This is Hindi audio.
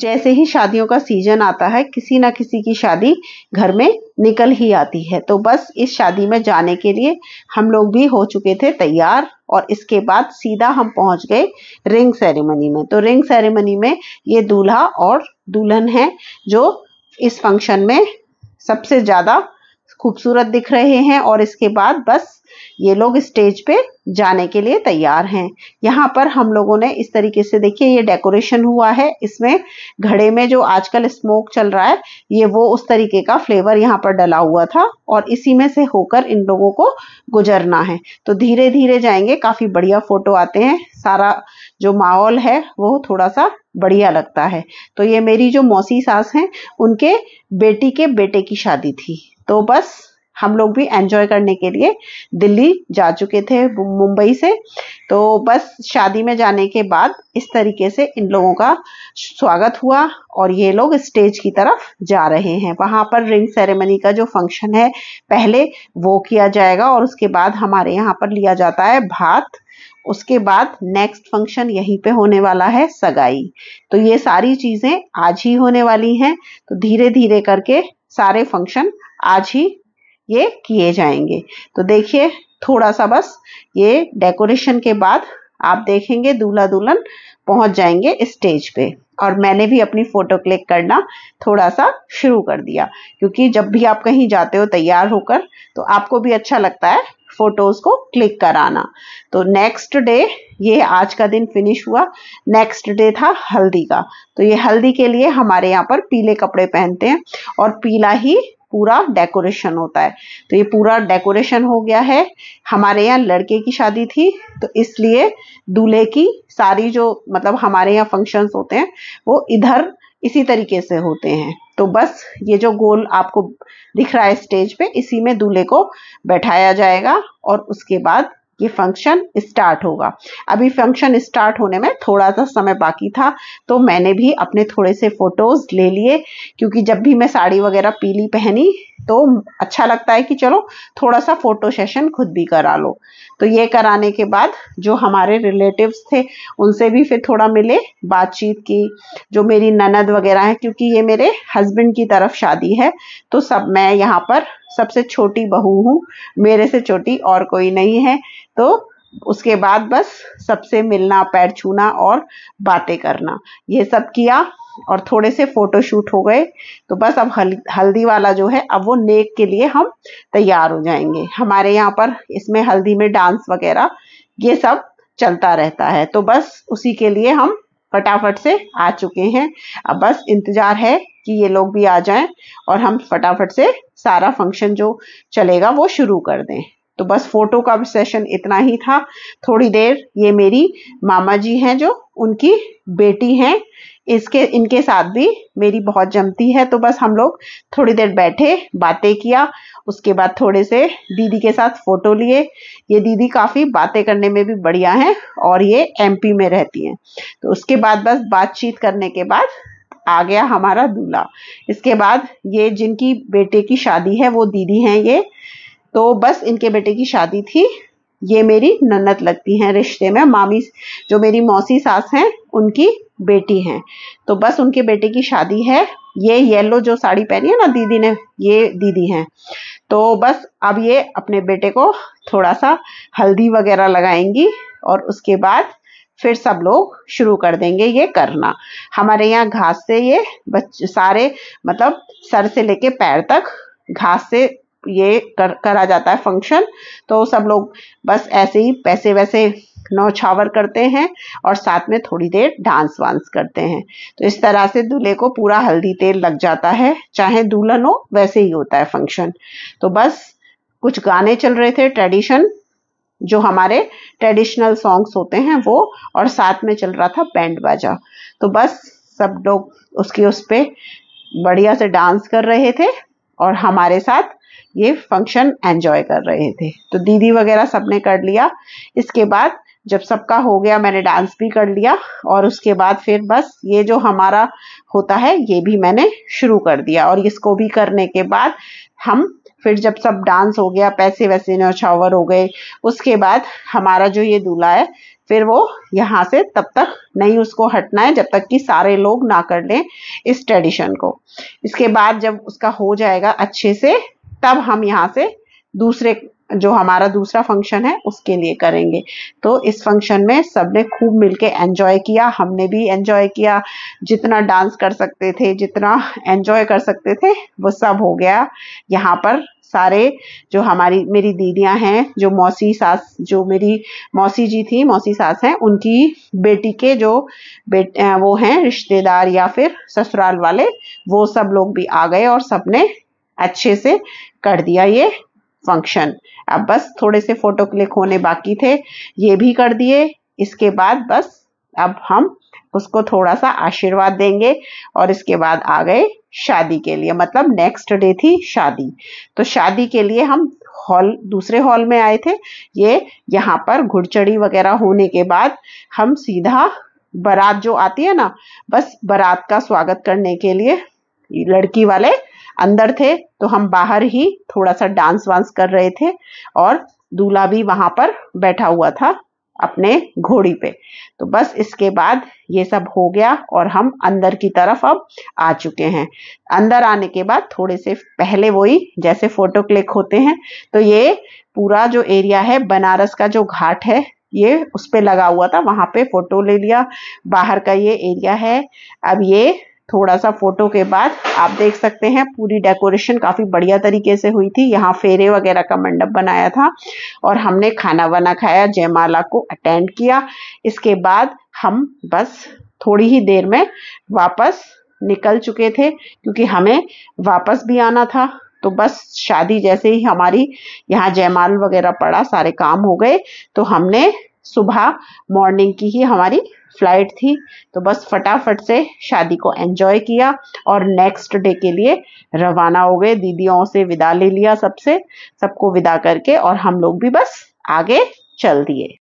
जैसे ही शादियों का सीजन आता है किसी ना किसी की शादी घर में निकल ही आती है तो बस इस शादी में जाने के लिए हम लोग भी हो चुके थे तैयार और इसके बाद सीधा हम पहुंच गए रिंग सेरेमनी में तो रिंग सेरेमनी में ये दूल्हा और दुल्हन है जो इस फंक्शन में सबसे ज़्यादा खूबसूरत दिख रहे हैं और इसके बाद बस ये लोग स्टेज पे जाने के लिए तैयार हैं यहाँ पर हम लोगों ने इस तरीके से देखिए ये डेकोरेशन हुआ है इसमें घड़े में जो आजकल स्मोक चल रहा है ये वो उस तरीके का फ्लेवर यहाँ पर डला हुआ था और इसी में से होकर इन लोगों को गुजरना है तो धीरे धीरे जाएंगे काफ़ी बढ़िया फोटो आते हैं सारा जो माहौल है वो थोड़ा सा बढ़िया लगता है तो ये मेरी जो मौसी सास हैं उनके बेटी के बेटे की शादी थी तो बस हम लोग भी एंजॉय करने के लिए दिल्ली जा चुके थे मुंबई से तो बस शादी में जाने के बाद इस तरीके से इन लोगों का स्वागत हुआ और ये लोग स्टेज की तरफ जा रहे हैं वहां पर रिंग सेरेमनी का जो फंक्शन है पहले वो किया जाएगा और उसके बाद हमारे यहाँ पर लिया जाता है भात उसके बाद नेक्स्ट फंक्शन यहीं पे होने वाला है सगाई तो ये सारी चीज़ें आज ही होने वाली हैं तो धीरे धीरे करके सारे फंक्शन आज ही ये किए जाएंगे तो देखिए थोड़ा सा बस ये डेकोरेशन के बाद आप देखेंगे दूल्हा दुल्हन पहुंच जाएंगे स्टेज पे और मैंने भी अपनी फोटो क्लिक करना थोड़ा सा शुरू कर दिया क्योंकि जब भी आप कहीं जाते हो तैयार होकर तो आपको भी अच्छा लगता है फोटोज़ को क्लिक कराना तो नेक्स्ट डे ये आज का दिन फिनिश हुआ नेक्स्ट डे था हल्दी का तो ये हल्दी के लिए हमारे यहाँ पर पीले कपड़े पहनते हैं और पीला ही पूरा डेकोरेशन होता है तो ये पूरा डेकोरेशन हो गया है हमारे यहाँ लड़के की शादी थी तो इसलिए दूल्हे की सारी जो मतलब हमारे यहाँ फंक्शंस होते हैं वो इधर इसी तरीके से होते हैं तो बस ये जो गोल आपको दिख रहा है स्टेज पे इसी में दूल्हे को बैठाया जाएगा और उसके बाद ये फंक्शन स्टार्ट होगा अभी फंक्शन स्टार्ट होने में थोड़ा सा समय बाकी था तो मैंने भी अपने थोड़े से फोटोज ले लिए क्योंकि जब भी मैं साड़ी वगैरह पीली पहनी तो अच्छा लगता है कि चलो थोड़ा सा फोटो सेशन खुद भी करा लो तो ये कराने के बाद जो हमारे रिलेटिव्स थे उनसे भी फिर थोड़ा मिले बातचीत की जो मेरी ननद वगैरह है क्योंकि ये मेरे हस्बैंड की तरफ शादी है तो सब मैं यहाँ पर सबसे छोटी बहू हूँ मेरे से छोटी और कोई नहीं है तो उसके बाद बस सबसे मिलना पैर छूना और बातें करना ये सब किया और थोड़े से फोटो शूट हो गए तो बस अब हल, हल्दी वाला जो है अब वो नेक के लिए हम तैयार हो जाएंगे हमारे यहाँ पर इसमें हल्दी में डांस वगैरह ये सब चलता रहता है तो बस उसी के लिए हम फटाफट से आ चुके हैं अब बस इंतज़ार है कि ये लोग भी आ जाएं और हम फटाफट से सारा फंक्शन जो चलेगा वो शुरू कर दें तो बस फोटो का सेशन इतना ही था थोड़ी देर ये मेरी मामा जी हैं जो उनकी बेटी हैं इसके इनके साथ भी मेरी बहुत जमती है तो बस हम लोग थोड़ी देर बैठे बातें किया उसके बाद थोड़े से दीदी के साथ फ़ोटो लिए ये दीदी काफ़ी बातें करने में भी बढ़िया हैं और ये एमपी में रहती हैं तो उसके बाद बस बातचीत करने के बाद आ गया हमारा दूल्हा इसके बाद ये जिनकी बेटे की शादी है वो दीदी हैं ये तो बस इनके बेटे की शादी थी ये मेरी नन्नत लगती हैं रिश्ते में मामी जो मेरी मौसी सास हैं उनकी बेटी हैं तो बस उनके बेटे की शादी है ये येलो जो साड़ी पहनी है ना दीदी ने ये दीदी हैं तो बस अब ये अपने बेटे को थोड़ा सा हल्दी वगैरह लगाएंगी और उसके बाद फिर सब लोग शुरू कर देंगे ये करना हमारे यहाँ घास से ये बच्चे सारे मतलब सर से लेके पैर तक घास से ये कर, करा जाता है फंक्शन तो सब लोग बस ऐसे ही पैसे वैसे नौछावर करते हैं और साथ में थोड़ी देर डांस वांस करते हैं तो इस तरह से दूल्हे को पूरा हल्दी तेल लग जाता है चाहे दुल्हन हो वैसे ही होता है फंक्शन तो बस कुछ गाने चल रहे थे ट्रेडिशन जो हमारे ट्रेडिशनल सॉन्ग्स होते हैं वो और साथ में चल रहा था बैंड बाजा तो बस सब लोग उसकी उस पर बढ़िया से डांस कर रहे थे और हमारे साथ ये फंक्शन एंजॉय कर रहे थे तो दीदी वगैरह सबने कर लिया इसके बाद जब सबका हो गया मैंने डांस भी कर लिया और उसके बाद फिर बस ये जो हमारा होता है ये भी मैंने शुरू कर दिया और इसको भी करने के बाद हम फिर जब सब डांस हो गया पैसे वैसे नौछावर हो गए उसके बाद हमारा जो ये दूल्हा है फिर वो यहाँ से तब तक नहीं उसको हटना है जब तक कि सारे लोग ना कर लें इस ट्रेडिशन को इसके बाद जब उसका हो जाएगा अच्छे से तब हम यहाँ से दूसरे जो हमारा दूसरा फंक्शन है उसके लिए करेंगे तो इस फंक्शन में सबने खूब मिलके एंजॉय किया हमने भी एंजॉय किया जितना डांस कर सकते थे जितना एंजॉय कर सकते थे वो सब हो गया यहाँ पर सारे जो हमारी मेरी दीदियां हैं जो मौसी सास जो मेरी मौसी जी थी मौसी सास हैं उनकी बेटी के जो बेट वो हैं रिश्तेदार या फिर ससुराल वाले वो सब लोग भी आ गए और सबने अच्छे से कर दिया ये फंक्शन अब बस थोड़े से फोटो क्लिक होने बाकी थे ये भी कर दिए इसके बाद बस अब हम उसको थोड़ा सा आशीर्वाद देंगे और इसके बाद आ गए शादी के लिए मतलब नेक्स्ट डे थी शादी तो शादी के लिए हम हॉल दूसरे हॉल में आए थे ये यहाँ पर घुड़चड़ी वगैरह होने के बाद हम सीधा बारात जो आती है ना बस बारात का स्वागत करने के लिए लड़की वाले अंदर थे तो हम बाहर ही थोड़ा सा डांस वांस कर रहे थे और दूल्हा भी वहां पर बैठा हुआ था अपने घोड़ी पे तो बस इसके बाद ये सब हो गया और हम अंदर की तरफ अब आ चुके हैं अंदर आने के बाद थोड़े से पहले वही जैसे फोटो क्लिक होते हैं तो ये पूरा जो एरिया है बनारस का जो घाट है ये उस पर लगा हुआ था वहां पे फोटो ले लिया बाहर का ये एरिया है अब ये थोड़ा सा फोटो के बाद आप देख सकते हैं पूरी डेकोरेशन काफ़ी बढ़िया तरीके से हुई थी यहाँ फेरे वगैरह का मंडप बनाया था और हमने खाना वाना खाया जयमाला को अटेंड किया इसके बाद हम बस थोड़ी ही देर में वापस निकल चुके थे क्योंकि हमें वापस भी आना था तो बस शादी जैसे ही हमारी यहाँ जयमाल वगैरह पड़ा सारे काम हो गए तो हमने सुबह मॉर्निंग की ही हमारी फ्लाइट थी तो बस फटाफट से शादी को एंजॉय किया और नेक्स्ट डे के लिए रवाना हो गए दीदियों से विदा ले लिया सबसे सबको विदा करके और हम लोग भी बस आगे चल दिए